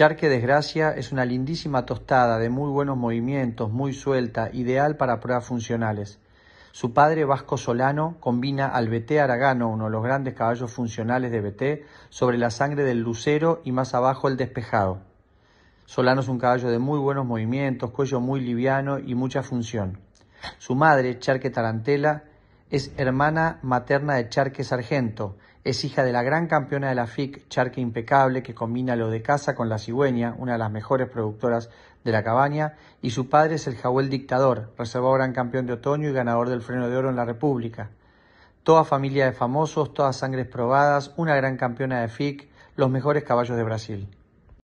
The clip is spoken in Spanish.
Charque Desgracia es una lindísima tostada de muy buenos movimientos, muy suelta, ideal para pruebas funcionales. Su padre Vasco Solano combina al BT Aragano, uno de los grandes caballos funcionales de BT, sobre la sangre del Lucero y más abajo el Despejado. Solano es un caballo de muy buenos movimientos, cuello muy liviano y mucha función. Su madre, Charque Tarantela, es hermana materna de Charque Sargento, es hija de la gran campeona de la FIC, Charque Impecable, que combina lo de casa con la cigüeña, una de las mejores productoras de la cabaña, y su padre es el Jawel Dictador, reservado gran campeón de otoño y ganador del freno de oro en la República. Toda familia de famosos, todas sangres probadas, una gran campeona de FIC, los mejores caballos de Brasil.